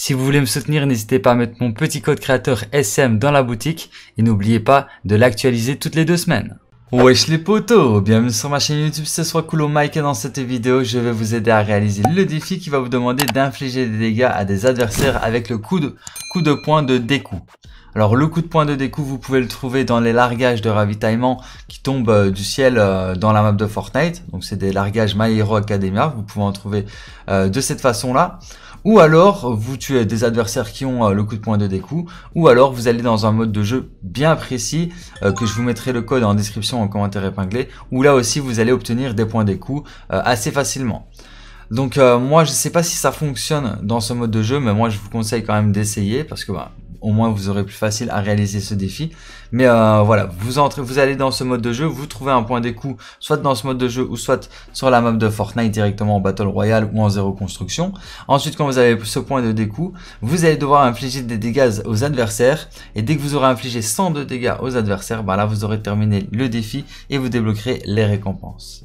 Si vous voulez me soutenir, n'hésitez pas à mettre mon petit code créateur SM dans la boutique et n'oubliez pas de l'actualiser toutes les deux semaines. Wesh les potos, bienvenue sur ma chaîne YouTube, ce soir Coolo Mike et dans cette vidéo je vais vous aider à réaliser le défi qui va vous demander d'infliger des dégâts à des adversaires avec le coup de, coup de poing de découp Alors le coup de point de découp, vous pouvez le trouver dans les largages de ravitaillement qui tombent euh, du ciel euh, dans la map de Fortnite, donc c'est des largages My Hero Academia, vous pouvez en trouver euh, de cette façon là ou alors vous tuez des adversaires qui ont euh, le coup de poing de découp ou alors vous allez dans un mode de jeu bien précis, euh, que je vous mettrai le code en description en commentaire épinglé, où là aussi vous allez obtenir des points euh, assez facilement. Donc euh, moi je sais pas si ça fonctionne dans ce mode de jeu mais moi je vous conseille quand même d'essayer parce que bah, au moins vous aurez plus facile à réaliser ce défi. Mais euh, voilà, vous entrez, vous allez dans ce mode de jeu, vous trouvez un point décou, soit dans ce mode de jeu ou soit sur la map de Fortnite directement en Battle Royale ou en zéro construction. Ensuite, quand vous avez ce point de découp, vous allez devoir infliger des dégâts aux adversaires. Et dès que vous aurez infligé 100 de dégâts aux adversaires, bah là vous aurez terminé le défi et vous débloquerez les récompenses.